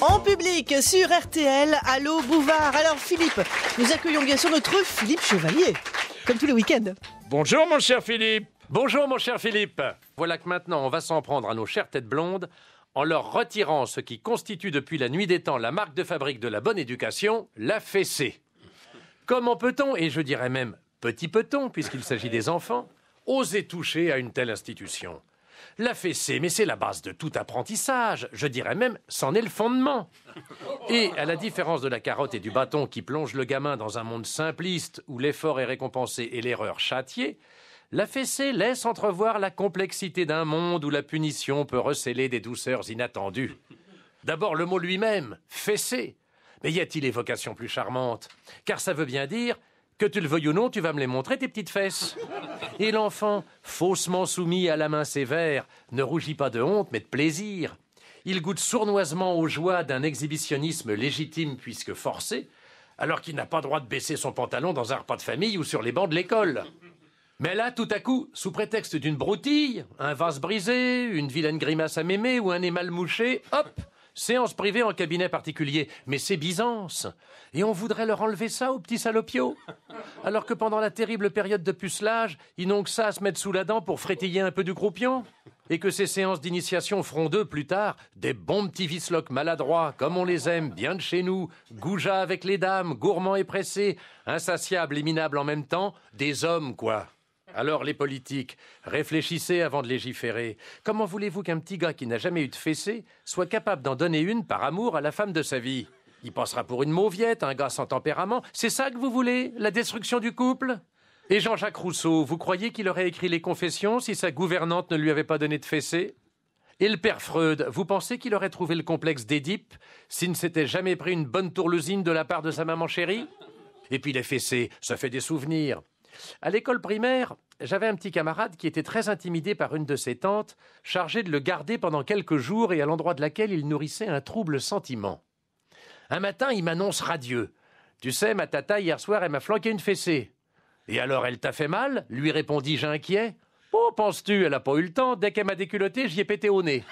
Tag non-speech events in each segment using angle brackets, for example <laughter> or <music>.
en public sur RTL. Allo Bouvard. Alors Philippe, nous accueillons bien sûr notre Philippe Chevalier, comme tous les week-ends. Bonjour mon cher Philippe. Bonjour mon cher Philippe. Voilà que maintenant on va s'en prendre à nos chères têtes blondes en leur retirant ce qui constitue depuis la nuit des temps la marque de fabrique de la bonne éducation, la fessée. Comment peut-on, et je dirais même petit peut-on, puisqu'il s'agit des enfants, oser toucher à une telle institution la fessée, mais c'est la base de tout apprentissage. Je dirais même, c'en est le fondement. Et à la différence de la carotte et du bâton qui plonge le gamin dans un monde simpliste où l'effort est récompensé et l'erreur châtiée, la fessée laisse entrevoir la complexité d'un monde où la punition peut recéler des douceurs inattendues. D'abord le mot lui-même, fessée. Mais y a-t-il évocation plus charmante Car ça veut bien dire que tu le veuilles ou non, tu vas me les montrer, tes petites fesses. Et l'enfant, faussement soumis à la main sévère, ne rougit pas de honte, mais de plaisir. Il goûte sournoisement aux joies d'un exhibitionnisme légitime puisque forcé, alors qu'il n'a pas droit de baisser son pantalon dans un repas de famille ou sur les bancs de l'école. Mais là, tout à coup, sous prétexte d'une broutille, un vase brisé, une vilaine grimace à mémé ou un émal mouché, hop, Séances privée en cabinet particulier. Mais c'est Byzance. Et on voudrait leur enlever ça aux petits salopios. Alors que pendant la terrible période de pucelage, ils n'ont que ça à se mettre sous la dent pour frétiller un peu du croupion. Et que ces séances d'initiation feront d'eux plus tard des bons petits vislocs maladroits, comme on les aime, bien de chez nous, goujats avec les dames, gourmands et pressés, insatiables et minables en même temps, des hommes, quoi. Alors les politiques, réfléchissez avant de légiférer. Comment voulez-vous qu'un petit gars qui n'a jamais eu de fessée soit capable d'en donner une par amour à la femme de sa vie Il passera pour une mauviette, un gars sans tempérament. C'est ça que vous voulez La destruction du couple Et Jean-Jacques Rousseau, vous croyez qu'il aurait écrit les confessions si sa gouvernante ne lui avait pas donné de fessée et le père Freud, vous pensez qu'il aurait trouvé le complexe d'Édipe s'il ne s'était jamais pris une bonne tourlousine de la part de sa maman chérie Et puis les fessées, ça fait des souvenirs. À l'école primaire, j'avais un petit camarade qui était très intimidé par une de ses tantes, chargée de le garder pendant quelques jours et à l'endroit de laquelle il nourrissait un trouble sentiment. Un matin, il m'annonce radieux. Tu sais, ma tata, hier soir, elle m'a flanqué une fessée. Et alors, elle t'a fait mal lui répondis-je inquiet. Oh, penses-tu, elle n'a pas eu le temps. Dès qu'elle m'a déculotté, j'y ai pété au nez.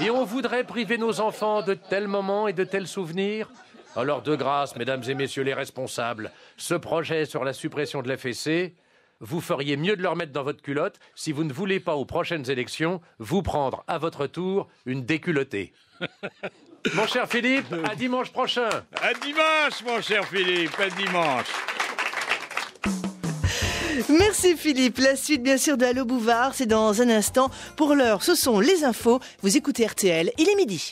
Et on voudrait priver nos enfants de tels moments et de tels souvenirs alors de grâce, mesdames et messieurs les responsables, ce projet sur la suppression de l'FSC, vous feriez mieux de le remettre dans votre culotte si vous ne voulez pas aux prochaines élections vous prendre à votre tour une déculottée. <laughs> mon cher Philippe, à dimanche prochain. À dimanche, mon cher Philippe, à dimanche. Merci Philippe. La suite bien sûr de Bouvard, c'est dans un instant. Pour l'heure, ce sont les infos. Vous écoutez RTL, il est midi.